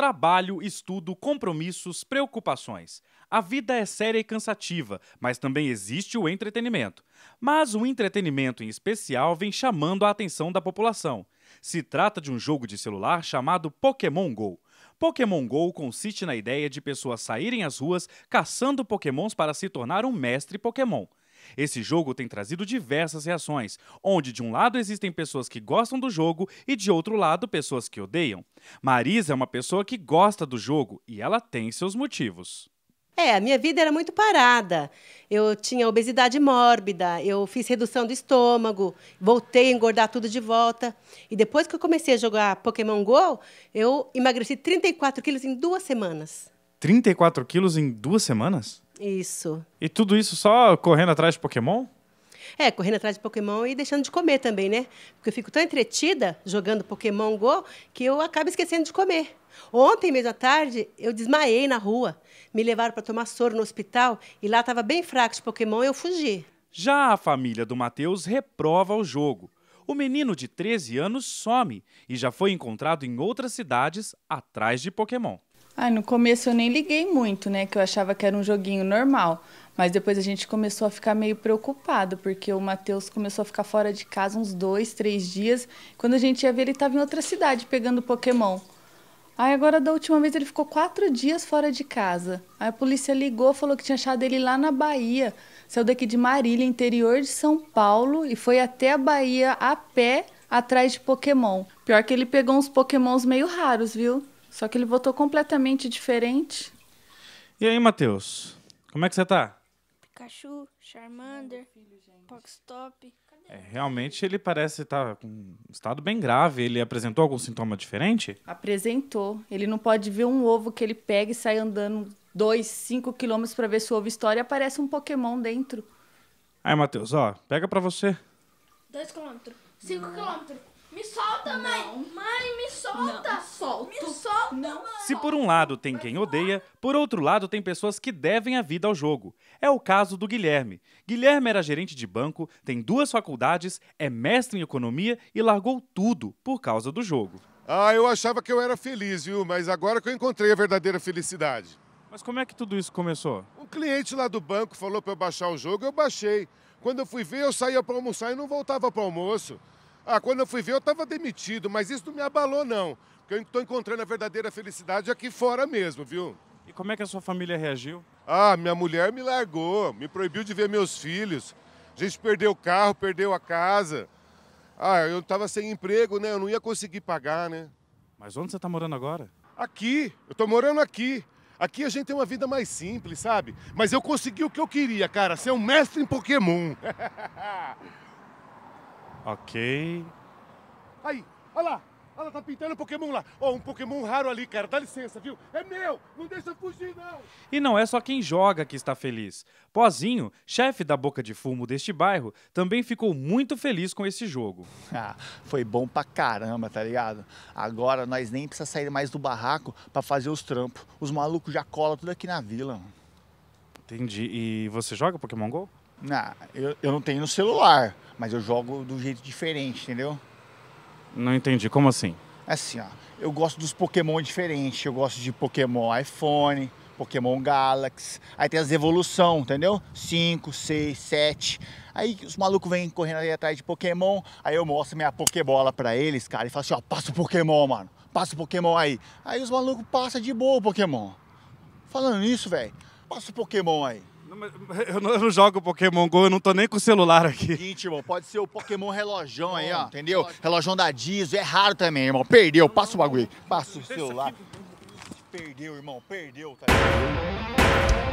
Trabalho, estudo, compromissos, preocupações. A vida é séria e cansativa, mas também existe o entretenimento. Mas o entretenimento em especial vem chamando a atenção da população. Se trata de um jogo de celular chamado Pokémon Go. Pokémon Go consiste na ideia de pessoas saírem às ruas caçando pokémons para se tornar um mestre Pokémon. Esse jogo tem trazido diversas reações, onde de um lado existem pessoas que gostam do jogo e de outro lado pessoas que odeiam. Marisa é uma pessoa que gosta do jogo e ela tem seus motivos. É, a minha vida era muito parada. Eu tinha obesidade mórbida, eu fiz redução do estômago, voltei a engordar tudo de volta. E depois que eu comecei a jogar Pokémon GO, eu emagreci 34 quilos em duas semanas. 34 quilos em duas semanas? Isso. E tudo isso só correndo atrás de Pokémon? É, correndo atrás de Pokémon e deixando de comer também, né? Porque eu fico tão entretida jogando Pokémon Go que eu acabo esquecendo de comer. Ontem, mesmo à tarde, eu desmaiei na rua. Me levaram para tomar soro no hospital e lá estava bem fraco de Pokémon e eu fugi. Já a família do Matheus reprova o jogo. O menino de 13 anos some e já foi encontrado em outras cidades atrás de Pokémon. Ah, no começo eu nem liguei muito, né? Que eu achava que era um joguinho normal. Mas depois a gente começou a ficar meio preocupado, porque o Matheus começou a ficar fora de casa uns dois, três dias. Quando a gente ia ver, ele estava em outra cidade pegando Pokémon. Aí agora, da última vez, ele ficou quatro dias fora de casa. Aí a polícia ligou, falou que tinha achado ele lá na Bahia. Saiu daqui de Marília, interior de São Paulo, e foi até a Bahia a pé atrás de Pokémon. Pior que ele pegou uns Pokémons meio raros, viu? Só que ele votou completamente diferente. E aí, Matheus? Como é que você tá? Pikachu, Charmander, Pockstop. É, realmente ele parece estar tá com um estado bem grave. Ele apresentou algum sintoma diferente? Apresentou. Ele não pode ver um ovo que ele pega e sai andando dois, cinco quilômetros para ver se o ovo história e aparece um Pokémon dentro. Aí, Matheus, ó, pega para você. Dois quilômetros, cinco quilômetros. Me solta, não. mãe! Mãe, me solta! Não, solto. Me solta, não. Mãe. Se por um lado tem quem odeia, por outro lado tem pessoas que devem a vida ao jogo. É o caso do Guilherme. Guilherme era gerente de banco, tem duas faculdades, é mestre em economia e largou tudo por causa do jogo. Ah, eu achava que eu era feliz, viu? Mas agora que eu encontrei a verdadeira felicidade. Mas como é que tudo isso começou? Um cliente lá do banco falou para eu baixar o jogo, eu baixei. Quando eu fui ver, eu saía para almoçar e não voltava para almoço. Ah, quando eu fui ver, eu estava demitido, mas isso não me abalou, não. Porque eu estou encontrando a verdadeira felicidade aqui fora mesmo, viu? E como é que a sua família reagiu? Ah, minha mulher me largou, me proibiu de ver meus filhos. A gente perdeu o carro, perdeu a casa. Ah, eu estava sem emprego, né? Eu não ia conseguir pagar, né? Mas onde você está morando agora? Aqui, eu estou morando aqui. Aqui a gente tem uma vida mais simples, sabe? Mas eu consegui o que eu queria, cara, ser um mestre em Pokémon. Ok. Aí, olha lá. ela tá pintando um Pokémon lá. Ó, oh, um Pokémon raro ali, cara. Dá licença, viu? É meu! Não deixa fugir, não! E não é só quem joga que está feliz. Pozinho, chefe da boca de fumo deste bairro, também ficou muito feliz com esse jogo. Ah, foi bom pra caramba, tá ligado? Agora nós nem precisa sair mais do barraco para fazer os trampos. Os malucos já colam tudo aqui na vila. Entendi. E você joga Pokémon GO? Não, eu, eu não tenho no celular, mas eu jogo do jeito diferente, entendeu? Não entendi, como assim? Assim, ó, eu gosto dos Pokémon diferentes, eu gosto de Pokémon iPhone, Pokémon Galaxy, aí tem as evolução, entendeu? 5, 6, 7. Aí os malucos vêm correndo ali atrás de Pokémon, aí eu mostro minha Pokébola pra eles, cara, e falo assim, ó, passa o Pokémon, mano, passa o Pokémon aí. Aí os malucos passam de boa o Pokémon. Falando nisso, velho, passa o Pokémon aí. Eu não, eu não, jogo Pokémon GO, eu não tô nem com o celular aqui. Seguinte, irmão, pode ser o Pokémon relojão aí, ó, entendeu? Relojão da Dizo, é raro também, irmão. Perdeu, passa o bagulho Passa o celular. Perdeu, irmão, perdeu, tá ligado?